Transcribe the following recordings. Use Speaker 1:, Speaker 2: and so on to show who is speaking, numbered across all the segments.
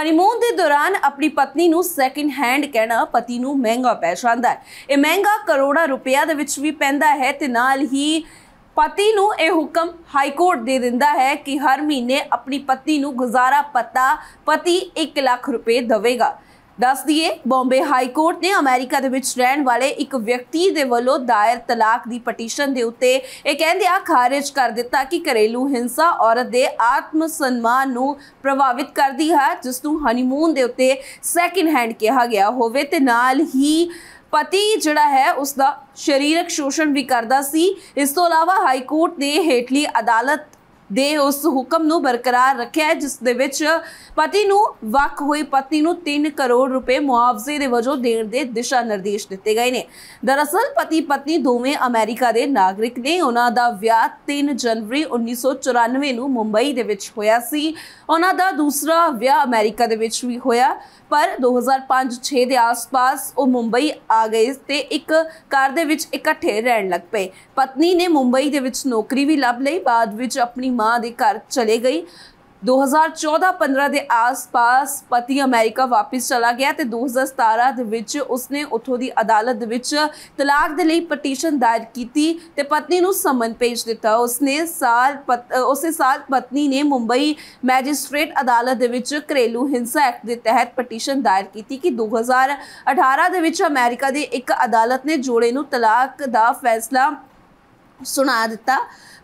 Speaker 1: honeymoon ਦੇ ਦੌਰਾਨ ਆਪਣੀ ਪਤਨੀ ਨੂੰ ਸੈਕਿੰਡ ਹੈਂਡ ਕਹਿਣਾ ਪਤੀ ਨੂੰ ਮਹਿੰਗਾ ਪੈ ਜਾਂਦਾ ਹੈ ਇਹ ਮਹਿੰਗਾ ਕਰੋੜਾਂ ਰੁਪਿਆ ਦੇ ਵਿੱਚ ਵੀ ਪੈਂਦਾ ਹੈ ਤੇ ਨਾਲ ਹੀ ਪਤੀ ਨੂੰ ਇਹ ਹੁਕਮ ਹਾਈ ਕੋਰਟ ਦੇ ਦਿੰਦਾ ਹੈ ਕਿ ਹਰ ਮਹੀਨੇ ਆਪਣੀ ਪਤਨੀ ਨੂੰ ਗੁਜ਼ਾਰਾ ਪਤਾ ਪਤੀ 1 ਲੱਖ ਰੁਪਏ ਦੇਵੇਗਾ ਦੱਸ ਦਈਏ ਬੰਬੇ ਹਾਈ ਕੋਰਟ ਨੇ ਅਮਰੀਕਾ ਦੇ ਵਿੱਚ ਰਹਿਣ ਵਾਲੇ ਇੱਕ ਵਿਅਕਤੀ ਦੇ ਵੱਲੋਂ ਦਾਇਰ ਤਲਾਕ ਦੀ ਪਟੀਸ਼ਨ ਦੇ ਉੱਤੇ ਇਹ ਕਹਿੰਦੇ ਆ ਖਾਰਜ ਕਰ ਦਿੱਤਾ ਕਿ ਘਰੇਲੂ ਹਿੰਸਾ ਔਰਤ ਦੇ ਆਤਮ ਸਨਮਾਨ ਨੂੰ ਪ੍ਰਭਾਵਿਤ ਕਰਦੀ ਹੈ ਜਿਸ ਨੂੰ ਹਨੀਮੂਨ ਦੇ ਉੱਤੇ ਸੈਕਿੰਡ ਹੈਂਡ ਕਿਹਾ ਗਿਆ ਹੋਵੇ ਤੇ ਨਾਲ ਹੀ ਪਤੀ ਜਿਹੜਾ ਹੈ ਉਸ ਦਾ ਸਰੀਰਕ ਸ਼ੋਸ਼ਣ ਵੀ ਕਰਦਾ ਸੀ ਇਸ ਤੋਂ ਇਲਾਵਾ ਹਾਈ ਕੋਰਟ ਨੇ ਹੇਠਲੀ ਅਦਾਲਤ ਦੇ ਉਸ ਹੁਕਮ ਨੂੰ ਬਰਕਰਾਰ ਰੱਖਿਆ ਹੈ ਜਿਸ ਦੇ ਵਿੱਚ ਪਤੀ ਨੂੰ ਵਕ ਹੋਈ ਪਤਨੀ ਨੂੰ 3 ਕਰੋੜ ਰੁਪਏ ਮੁਆਵਜ਼ੇ ਦੇ ਵਜੋਂ ਦੇਣ ਦੇ ਦਿਸ਼ਾ ਨਿਰਦੇਸ਼ ਦਿੱਤੇ ਗਏ ਨੇ ਦਰਅਸਲ ਪਤੀ ਪਤਨੀ ਦੋਵੇਂ ਅਮਰੀਕਾ ਦੇ ਨਾਗਰਿਕ ਨੇ ਉਹਨਾਂ ਦਾ ਵਿਆਹ 3 ਜਨਵਰੀ 1994 ਨੂੰ ਮੁੰਬਈ ਦੇ ਵਿੱਚ ਹੋਇਆ ਸੀ ਉਹਨਾਂ ਦਾ ਦੂਸਰਾ ਵਿਆਹ ਅਮਰੀਕਾ ਦੇ ਵਿੱਚ ਵੀ ਹੋਇਆ ਪਰ 2005-6 ਦੇ ਆਸ-ਪਾਸ ਉਹ ਮੁੰਬਈ ਆ ਗਏ ਤੇ ਇੱਕ ਕਾਰ ਦੇ ਵਿੱਚ ਇਕੱਠੇ ਰਹਿਣ ਲੱਗ ਪਏ ਪਤਨੀ ਨੇ ਮੁੰਬਈ ਦੇ ਵਿੱਚ ਨੌਕਰੀ ਵੀ ਲੱਭ ਲਈ ਬਾਅਦ ਵਿੱਚ ਆਪਣੀ ਮਾਂ ਦੇ ਘਰ ਚਲੇ ਗਈ 2014-15 ਦੇ ਆਸ-ਪਾਸ ਪਤੀ ਅਮਰੀਕਾ ਵਾਪਸ ਚਲਾ ਗਿਆ ਤੇ 2017 ਦੇ ਵਿੱਚ ਉਸਨੇ ਉੱਥੋਂ ਦੀ ਅਦਾਲਤ ਦੇ ਵਿੱਚ ਤਲਾਕ ਦੇ ਲਈ ਪਟੀਸ਼ਨ ਦਾਇਰ ਕੀਤੀ ਤੇ ਪਤਨੀ ਨੂੰ ਸਮਨ ਭੇਜ ਦਿੱਤਾ ਉਸਨੇ ਸਾਲ ਉਸੇ ਸਾਲ ਪਤਨੀ ਨੇ ਮੁੰਬਈ ਮੈਜਿਸਟ੍ਰੇਟ ਅਦਾਲਤ ਦੇ ਵਿੱਚ ਘਰੇਲੂ ਹਿੰਸਾ ਐਕਟ ਦੇ ਤਹਿਤ ਪਟੀਸ਼ਨ ਦਾਇਰ ਕੀਤੀ ਕਿ 2018 ਦੇ ਵਿੱਚ ਅਮਰੀਕਾ ਦੀ ਇੱਕ ਅਦਾਲਤ ਨੇ ਜੋੜੇ ਨੂੰ ਤਲਾਕ ਦਾ ਫੈਸਲਾ ਸੁਣਾ ਦਿੱਤਾ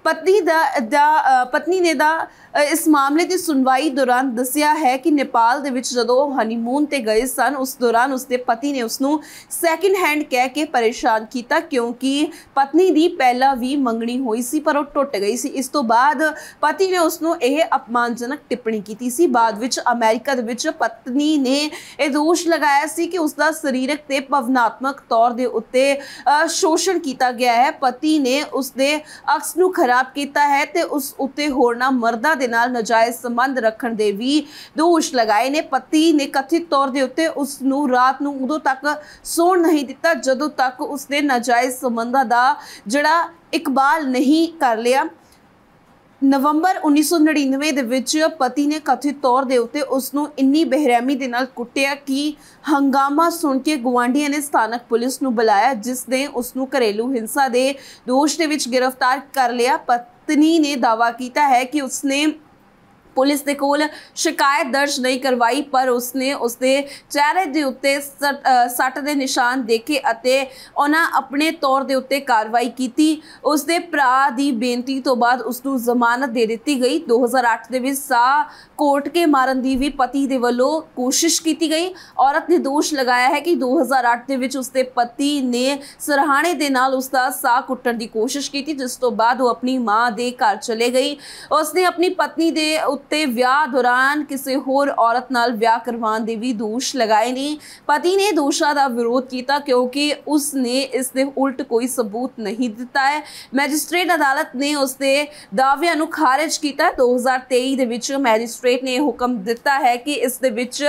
Speaker 1: ਪਤਨੀ ਦਾ ਦਾ ਪਤਨੀ ਨੇ ਦਾ ਇਸ ਮਾਮਲੇ ਦੀ ਸੁਣਵਾਈ ਦੌਰਾਨ ਦੱਸਿਆ ਹੈ ਕਿ ਨੇਪਾਲ ਦੇ ਵਿੱਚ ਜਦੋਂ ਉਹ ਹਨੀਮੂਨ ਤੇ ਗਏ ਸਨ ਉਸ ਦੌਰਾਨ ਉਸਦੇ ਪਤੀ ਨੇ ਉਸ ਨੂੰ ਸੈਕਿੰਡ ਹੈਂਡ ਕਹਿ ਕੇ ਪਰੇਸ਼ਾਨ ਕੀਤਾ ਕਿਉਂਕਿ ਪਤਨੀ ਦੀ ਪਹਿਲਾਂ ਵੀ ਮੰਗਣੀ ਹੋਈ ਸੀ ਪਰ ਉਹ ਟੁੱਟ ਗਈ ਸੀ ਇਸ ਤੋਂ ਬਾਅਦ ਪਤੀ ਨੇ ਉਸ ਨੂੰ ਇਹ ਅਪਮਾਨਜਨਕ ਟਿੱਪਣੀ ਕੀਤੀ ਸੀ ਬਾਅਦ ਵਿੱਚ ਅਮਰੀਕਾ ਦੇ ਵਿੱਚ ਪਤਨੀ ਨੇ ਇਹ ਦੋਸ਼ ਲਗਾਇਆ ਸੀ ਕਿ ਉਸ ਦਾ ਸਰੀਰਕ ਤੇ ਭਵਨਾਤਮਕ ਤੌਰ ਦੇ ਉੱਤੇ ਸ਼ੋਸ਼ਣ ਕੀਤਾ ਗਿਆ ਹੈ ਪਤੀ ਨੇ ਉਸ ਦੇ ਅਕਸ ਨੂੰ ਖਰਾਬ ਕੀਤਾ ਹੈ ਤੇ ਉਸ ਉੱਤੇ ਹੋਰਨਾ ਮਰਦਾ ਦੇ ਨਾਲ ਨਜਾਇਜ਼ ਸੰਬੰਧ ਰੱਖਣ ਦੇ ਵੀ ਦੋਸ਼ ਲਗਾਏ ਨੇ ਪਤੀ ਨੇ ਕਥਿਤ ਤੌਰ ਦੇ ਉੱਤੇ ਉਸ ਨੂੰ ਰਾਤ ਨੂੰ ਉਦੋਂ ਤੱਕ ਸੌਣ ਨਹੀਂ ਦਿੱਤਾ ਜਦੋਂ ਤੱਕ ਉਸ ਦੇ ਨਜਾਇਜ਼ ਸੰਬੰਧਾਂ ਦਾ ਜਿਹੜਾ ਇਕਬਾਲ ਨਹੀਂ ਕਰ ਲਿਆ ਨਵੰਬਰ 1999 ਦੇ ਵਿੱਚ ਪਤੀ ਨੇ ਕਥਿਤ ਤੌਰ ਦੇ ਉੱਤੇ ਉਸ ਨੂੰ ਇੰਨੀ ਬੇਰਹਿਮੀ ਦੇ ਨਾਲ ਕੁੱਟਿਆ ਕਿ ਹੰਗਾਮਾ ਸੁਣ ਕੇ ਗਵਾਂਢੀਆਂ ਨੇ ਸਥਾਨਕ ਪੁਲਿਸ ਨੂੰ ਬੁਲਾਇਆ ਜਿਸ ਨੇ ਉਸ ਨੂੰ ਘਰੇਲੂ ਹਿੰਸਾ ਦੇ ਦੋਸ਼ ਦੇ ਵਿੱਚ ਗ੍ਰਿਫਤਾਰ ਕਰ ਲਿਆ ਪਤਨੀ ਨੇ ਦਾਵਾ ਕੀਤਾ ਹੈ ਕਿ ਉਸਨੇ ਪੁਲਿਸ ਦੇ ਕੋਲ ਸ਼ਿਕਾਇਤ ਦਰਜ ਨਹੀਂ ਕਰਵਾਈ ਪਰ ਉਸਨੇ ਉਸਦੇ ਚਿਹਰੇ ਦੇ ਉੱਤੇ ਸੱਟ ਦੇ ਨਿਸ਼ਾਨ ਦੇਖੇ ਅਤੇ ਉਹਨਾਂ ਆਪਣੇ ਤੌਰ ਦੇ ਉੱਤੇ ਕਾਰਵਾਈ ਕੀਤੀ ਉਸਦੇ ਭਰਾ ਦੀ ਬੇਨਤੀ ਤੋਂ ਬਾਅਦ ਉਸ ਨੂੰ ਜ਼ਮਾਨਤ ਦੇ ਦਿੱਤੀ ਗਈ 2008 ਦੇ ਵਿੱਚ ਸਾ ਕੋਰਟ ਕੇ ਮਾਰਨ ਦੀ ਵੀ ਪਤੀ ਦੇ ਵੱਲੋਂ ਕੋਸ਼ਿਸ਼ ਕੀਤੀ ਗਈ ਔਰਤ ਨੇ ਦੋਸ਼ ਲਗਾਇਆ ਹੈ ਕਿ 2008 ਦੇ ਵਿੱਚ ਉਸਦੇ ਪਤੀ ਨੇ ਸਰਹਾਣੇ ਦੇ ਨਾਲ ਉਸਦਾ ਸਾਹ ਕੁੱਟਣ ਦੀ ਕੋਸ਼ਿਸ਼ ਕੀਤੀ ਜਿਸ ਤੋਂ ਬਾਅਦ ਉਹ ਆਪਣੀ ਮਾਂ ਦੇ ਘਰ ਚਲੇ ਗਈ ਉਸਨੇ ਆਪਣੀ ਪਤਨੀ ਦੇ ਉੱਤੇ ਵਿਆਹ ਦੌਰਾਨ ਕਿਸੇ ਹੋਰ ਔਰਤ ਨਾਲ ਵਿਆਹ ਕਰਵਾਉਣ ਦੇ ਵੀ ਦੋਸ਼ ਲਗਾਏ ਨੇ ਪਤੀ ਨੇ ਦੋਸ਼ਾਂ ਦਾ ਵਿਰੋਧ ਕੀਤਾ ਕਿਉਂਕਿ ਉਸ ਨੇ ਇਸ ਦੇ ਉਲਟ ਕੋਈ ਸਬੂਤ ਨਹੀਂ ਦਿੱਤਾ ਹੈ ਮੈਜਿਸਟ੍ਰੇਟ ਅਦਾਲਤ ਨੇ ਉਸ ਦੇ ਦਾਅਵਿਆਂ ਨੂੰ ਖਾਰਜ ਕੀਤਾ 2023 ਦੇ ਵਿੱਚ ਮੈਜਿਸਟ੍ਰੇਟ ਨੇ ਹੁਕਮ ਦਿੱਤਾ ਹੈ ਕਿ ਇਸ ਦੇ ਵਿੱਚ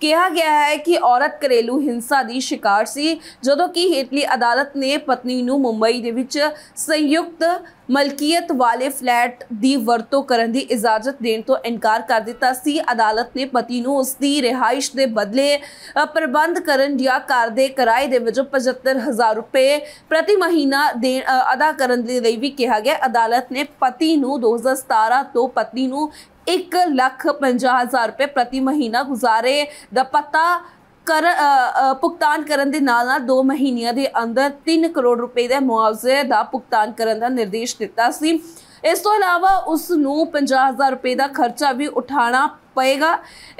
Speaker 1: ਕਿਹਾ ਗਿਆ ਹੈ ਕਿ ਔਰਤ ਘਰੇਲੂ ਹਿੰਸਾ ਦੀ ਸ਼ਿਕਾਰ ਸੀ ਜਦੋਂ ਕਿ ਹੇਠਲੀ ਅਦਾਲਤ ਨੇ ਪਤਨੀ ਨੂੰ ਮੁੰਬਈ ਦੇ ਵਿੱਚ ਸੰਯੁਕਤ ਮਲਕੀਅਤ ਵਾਲੇ ਫਲੈਟ ਦੀ ਵਰਤੋਂ ਕਰਨ ਦੀ ਇਜਾਜ਼ਤ ਦੇਣ ਤੋਂ ਇਨਕਾਰ ਕਰ ਦਿੱਤਾ ਸੀ ਅਦਾਲਤ ਨੇ ਪਤੀ ਨੂੰ ਉਸ ਦੀ ਰਿਹਾਇਸ਼ ਦੇ ਬਦਲੇ ਪ੍ਰਬੰਧ ਕਰਨ ਜਾਂ ਘਰ ਦੇ ਕਿਰਾਏ ਦੇ ਵਜੋਂ 75000 ਰੁਪਏ ਪ੍ਰਤੀ ਮਹੀਨਾ ਅਦਾ ਕਰਨ ਦੇ ਲਈ ਵੀ ਕਿਹਾ ਗਿਆ ਅਦਾਲਤ ਨੇ ਪਤੀ ਨੂੰ 2017 ਤੋਂ ਪਤਨੀ ਨੂੰ 1 ਲੱਖ 50000 ਰੁਪਏ ਪ੍ਰਤੀ ਮਹੀਨਾ ਗੁਜ਼ਾਰੇ ਦਾ ਪਤਾ ਕਰ ਭੁਗਤਾਨ ਕਰਨ ਦੇ ਨਾਲ ਨਾਲ 2 ਮਹੀਨਿਆਂ ਦੇ ਅੰਦਰ 3 ਕਰੋੜ ਰੁਪਏ ਦਾ ਮੁਆਵਜ਼ੇ ਦਾ ਭੁਗਤਾਨ ਕਰਨ ਦਾ ਨਿਰਦੇਸ਼ ਦਿੱਤਾ ਸੀ ਇਸ ਤੋਂ ਇਲਾਵਾ ਉਸ ਨੂੰ 50000 ਰੁਪਏ ਦਾ ਖਰਚਾ ਵੀ ਉਠਾਣਾ ਪਏਗਾ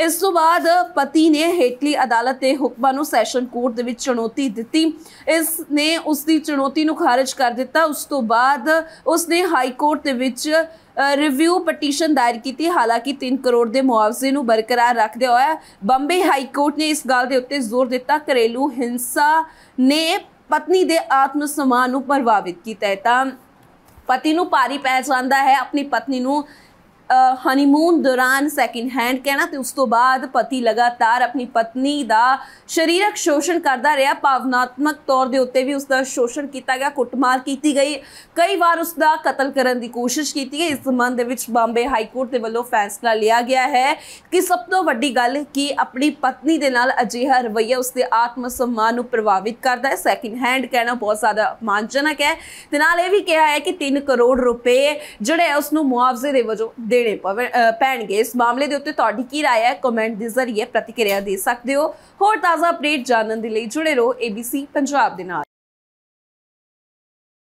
Speaker 1: ਇਸ ਤੋਂ ਬਾਅਦ ਪਤੀ ਨੇ ਹੇਟਲੀ ਅਦਾਲਤ ਦੇ ਹੁਕਮਾਂ ਨੂੰ ਸੈਸ਼ਨ ਕੋਰਟ ਦੇ ਵਿੱਚ ਚੁਣੌਤੀ ਦਿੱਤੀ ਇਸ ਨੇ ਉਸ ਦੀ ਚੁਣੌਤੀ ਨੂੰ ਖਾਰਜ ਕਰ ਦਿੱਤਾ ਉਸ ਤੋਂ ਬਾਅਦ ਉਸ ਨੇ ਹਾਈ ਕੋਰਟ ਦੇ ਵਿੱਚ ਰਿਵਿਊ ਪਟੀਸ਼ਨ ਦਾਇਰ ਕੀਤੀ ਹਾਲਾਂਕਿ 3 ਕਰੋੜ ਦੇ ਮੁਆਵਜ਼ੇ ਨੂੰ ਬਰਕਰਾਰ ਰੱਖਦੇ ਹੋਇਆ ਬੰਬੇ ਹਾਈ ਕੋਰਟ ਨੇ ਇਸ ਗੱਲ ਦੇ ਉੱਤੇ ਜ਼ੋਰ ਦਿੱਤਾ ਘਰੇਲੂ ਹਿੰਸਾ ਨੇ ਪਤਨੀ ਦੇ ਆਤਮ ਸਨਮਾਨ ਨੂੰ ਪ੍ਰਭਾਵਿਤ ਕੀਤਾ ਹੈ ਤਾਂ ਪਤੀ ਨੂੰ ਭਾਰੀ ਪੈ ਜਾਂਦਾ ਹੈ ਆਪਣੀ ਪਤਨੀ ਨੂੰ ਹਨੀਮੂਨ ਦੌਰਾਨ ਸੈਕਿੰਡ ਹੈਂਡ ਕਹਿਣਾ ਤੇ ਉਸ ਤੋਂ ਬਾਅਦ ਪਤੀ ਲਗਾਤਾਰ ਆਪਣੀ ਪਤਨੀ ਦਾ ਸਰੀਰਕ ਸ਼ੋਸ਼ਣ ਕਰਦਾ ਰਿਹਾ ਭਾਵਨਾਤਮਕ ਤੌਰ ਦੇ ਉੱਤੇ ਵੀ ਉਸ ਦਾ ਸ਼ੋਸ਼ਣ ਕੀਤਾ ਗਿਆ ਕੁੱਟਮਾਰ ਕੀਤੀ ਗਈ ਕਈ ਵਾਰ ਉਸ ਦਾ ਕਤਲ ਕਰਨ ਦੀ ਕੋਸ਼ਿਸ਼ ਕੀਤੀ ਗਈ ਇਸ ਸਬੰਧ ਦੇ ਵਿੱਚ ਬੰਬੇ ਹਾਈ ਕੋਰਟ ਦੇ ਵੱਲੋਂ ਫੈਸਲਾ ਲਿਆ ਗਿਆ ਹੈ ਕਿ ਸਭ ਤੋਂ ਵੱਡੀ ਗੱਲ ਕਿ ਆਪਣੀ ਪਤਨੀ ਦੇ ਨਾਲ ਅਜਿਹਾ ਰਵਈਆ ਉਸ ਦੇ ਆਤਮ ਸਨਮਾਨ ਨੂੰ ਪ੍ਰਭਾਵਿਤ ਕਰਦਾ ਹੈ ਸੈਕਿੰਡ ਹੈਂਡ ਕਹਿਣਾ ਬਹੁਤ ਜ਼ਿਆਦਾ ਅਪਮਾਨਜਨਕ ਹੈ ਤੇ ਨਾਲ ਇਹ ਵੀ ਕਿਹਾ ਹੈ ਕਿ 3 ਕਰੋੜ ਰੁਪਏ ਜਿਹੜੇ ਉਸ ਨੂੰ ਮੁਆਵਜ਼ੇ ਦੇ ਵਜੋਂ ਦੇਣੇ ਪੈਣਗੇ ਇਸ ਮਾਮਲੇ ਦੇ ਉੱਤੇ ਤੁਹਾਡੀ ਕੀ رائے ਹੈ ਕਮੈਂਟ ਦੇ ਜ਼ਰੀਏ ਪ੍ਰਤੀਕਿਰਿਆ ਦੇ ਸਕਦੇ ਹੋ ਹੋਰ ਤਾਜ਼ਾ ਅਪਡੇਟ ਜਾਣਨ ਦੇ ਲਈ ਜੁੜੇ ਰਹੋ ABC ਪੰਜਾਬ ਦੇ ਨਾਲ